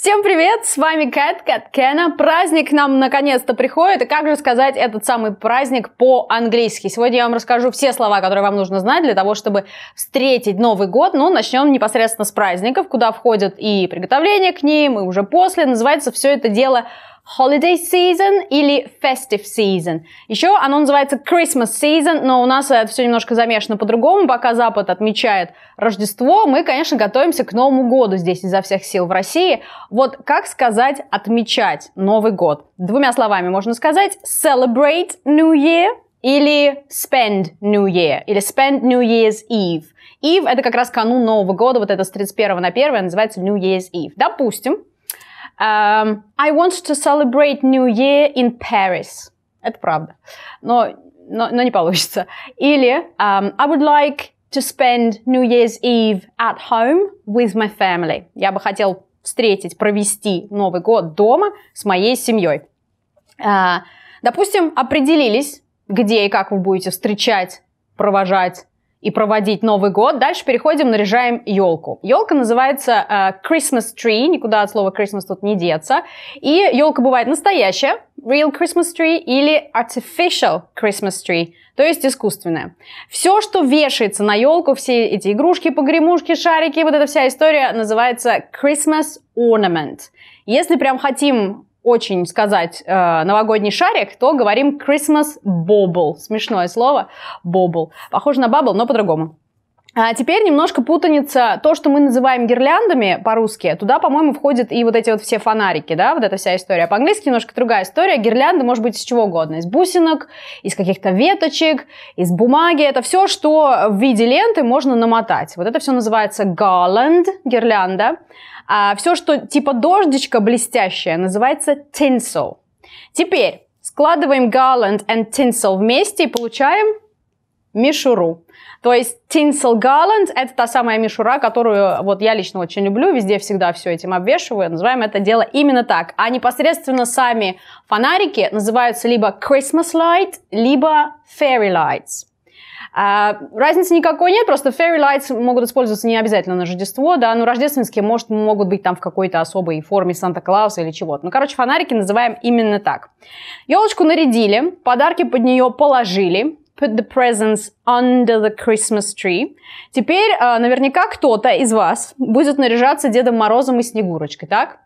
Всем привет, с вами Кэт, Кэт Кена. Праздник к нам наконец-то приходит, и как же сказать этот самый праздник по-английски? Сегодня я вам расскажу все слова, которые вам нужно знать для того, чтобы встретить Новый год. Ну, начнем непосредственно с праздников, куда входят и приготовление к ним, и уже после. Называется все это дело holiday season или festive season. Еще оно называется Christmas season, но у нас это все немножко замешано по-другому. Пока Запад отмечает Рождество, мы, конечно, готовимся к Новому году здесь изо всех сил в России. Вот как сказать отмечать Новый год? Двумя словами можно сказать celebrate New Year или spend New Year, или spend New Year's Eve. Eve – это как раз канун Нового года, вот это с 31 на 1 называется New Year's Eve. Допустим, Um, I want to celebrate New Year in Paris. Это правда. Но, но, но не получится. Или um, I would like to spend New Year's Eve at home with my family. Я бы хотел встретить, провести Новый год дома с моей семьей. Uh, допустим, определились, где и как вы будете встречать, провожать и проводить Новый год. Дальше переходим, наряжаем елку. Елка называется э, Christmas tree, никуда от слова Christmas тут не деться. И елка бывает настоящая, real Christmas tree, или artificial Christmas tree, то есть искусственная. Все, что вешается на елку, все эти игрушки, погремушки, шарики, вот эта вся история называется Christmas ornament. Если прям хотим очень сказать э, новогодний шарик, то говорим Christmas bobble. Смешное слово. Bobble. Похоже на бабл, но по-другому. А теперь немножко путаница то, что мы называем гирляндами по-русски. Туда, по-моему, входят и вот эти вот все фонарики, да, вот эта вся история. По-английски немножко другая история. Гирлянда может быть из чего угодно. Из бусинок, из каких-то веточек, из бумаги. Это все, что в виде ленты можно намотать. Вот это все называется garland, гирлянда. А все, что типа дождичка блестящая, называется tinsel. Теперь складываем garland and tinsel вместе и получаем мишуру. То есть tinsel garland – это та самая мишура, которую вот я лично очень люблю, везде всегда все этим обвешиваю, называем это дело именно так. А непосредственно сами фонарики называются либо Christmas light, либо fairy lights. А, разницы никакой нет, просто fairy lights могут использоваться не обязательно на Рождество, да, но рождественские, может, могут быть там в какой-то особой форме Санта-Клауса или чего-то. Ну, короче, фонарики называем именно так. Елочку нарядили, подарки под нее положили, put the presents under the Christmas tree. Теперь э, наверняка кто-то из вас будет наряжаться Дедом Морозом и Снегурочкой, так?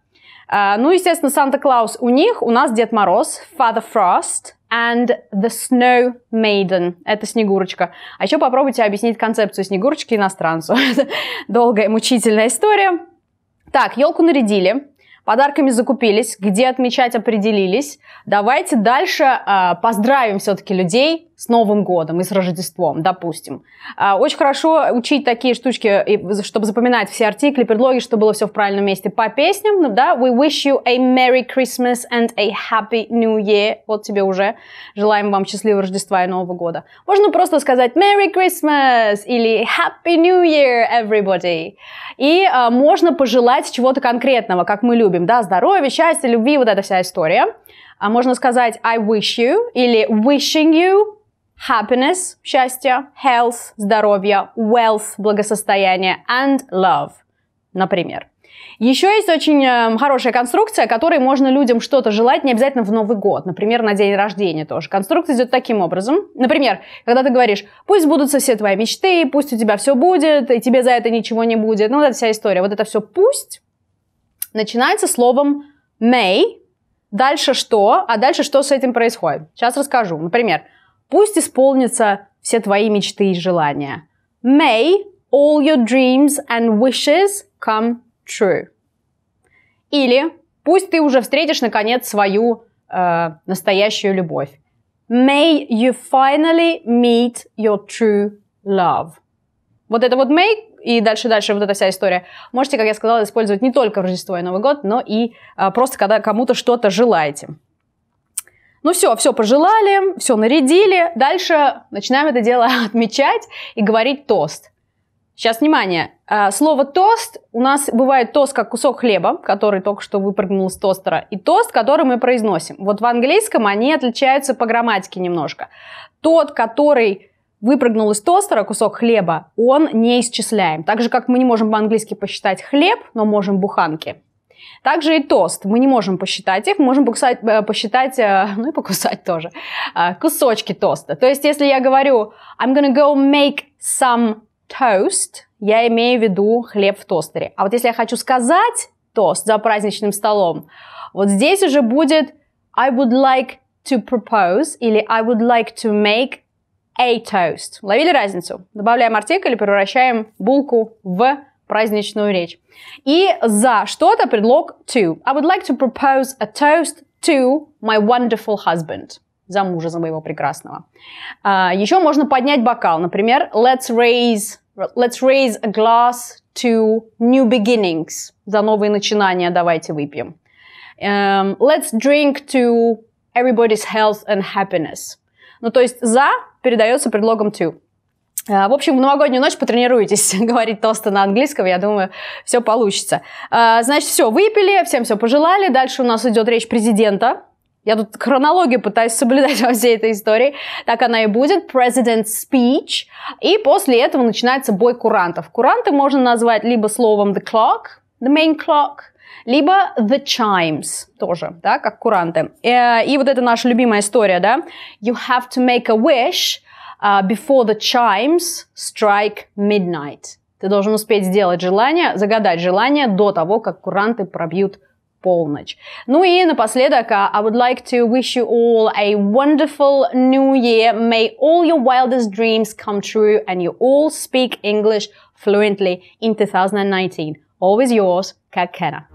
Э, ну, естественно, Санта-Клаус у них, у нас Дед Мороз, Father Frost and the Snow Maiden. Это Снегурочка. А еще попробуйте объяснить концепцию Снегурочки иностранцу. Долгая, мучительная история. Так, елку нарядили, подарками закупились, где отмечать определились. Давайте дальше э, поздравим все-таки людей с Новым годом и с Рождеством, допустим. А, очень хорошо учить такие штучки, чтобы запоминать все артикли, предлоги, чтобы было все в правильном месте по песням. Ну да? We wish you a Merry Christmas and a Happy New Year. Вот тебе уже. Желаем вам счастливого Рождества и Нового года. Можно просто сказать Merry Christmas или Happy New Year, everybody. И а, можно пожелать чего-то конкретного, как мы любим. Да? Здоровья, счастья, любви, вот эта вся история. А можно сказать I wish you или wishing you happiness – счастье, health – здоровье, wealth – благосостояние and love, например. Еще есть очень э, хорошая конструкция, которой можно людям что-то желать, не обязательно в Новый год, например, на день рождения тоже. Конструкция идет таким образом. Например, когда ты говоришь, пусть будутся все твои мечты, пусть у тебя все будет, и тебе за это ничего не будет. Ну, вот эта вся история. Вот это все «пусть» начинается словом may, дальше что, а дальше что с этим происходит. Сейчас расскажу. Например, – Пусть исполнятся все твои мечты и желания. May all your dreams and wishes come true. Или пусть ты уже встретишь наконец свою э, настоящую любовь. May you finally meet your true love. Вот это вот may и дальше-дальше вот эта вся история. Можете, как я сказала, использовать не только в Рождество и Новый год, но и э, просто когда кому-то что-то желаете. Ну все, все пожелали, все нарядили. Дальше начинаем это дело отмечать и говорить тост. Сейчас, внимание, э, слово тост у нас бывает тост как кусок хлеба, который только что выпрыгнул из тостера, и тост, который мы произносим. Вот в английском они отличаются по грамматике немножко. Тот, который выпрыгнул из тостера кусок хлеба, он не исчисляем. Так же, как мы не можем по-английски посчитать хлеб, но можем буханки. Также и тост. Мы не можем посчитать их, можем покусать, э, посчитать, э, ну и покусать тоже, э, кусочки тоста. То есть, если я говорю I'm gonna go make some toast, я имею в виду хлеб в тостере. А вот если я хочу сказать тост за праздничным столом, вот здесь уже будет I would like to propose или I would like to make a toast. Ловили разницу? Добавляем артикль и превращаем булку в праздничную речь. И за что-то предлог to. I would like to propose a toast to my wonderful husband. За мужа, за моего прекрасного. Uh, еще можно поднять бокал. Например, let's raise, let's raise a glass to new beginnings. За новые начинания давайте выпьем. Um, let's drink to everybody's health and happiness. Ну, то есть за передается предлогом to. А, в общем, в новогоднюю ночь потренируйтесь говорить тосты на английском, я думаю, все получится. А, значит, все, выпили, всем все пожелали. Дальше у нас идет речь президента. Я тут хронологию пытаюсь соблюдать во всей этой истории. Так она и будет. President speech. И после этого начинается бой курантов. Куранты можно назвать либо словом the clock, the main clock, либо the chimes тоже, да, как куранты. Э, и вот это наша любимая история, да. You have to make a wish – before the chimes strike midnight. Ты должен успеть сделать желание, загадать желание до того, как куранты пробьют полночь. Ну и напоследок, I would like to wish you all a wonderful new year. May all your wildest dreams come true and you all speak English fluently in 2019. Always yours, Kat Kenna.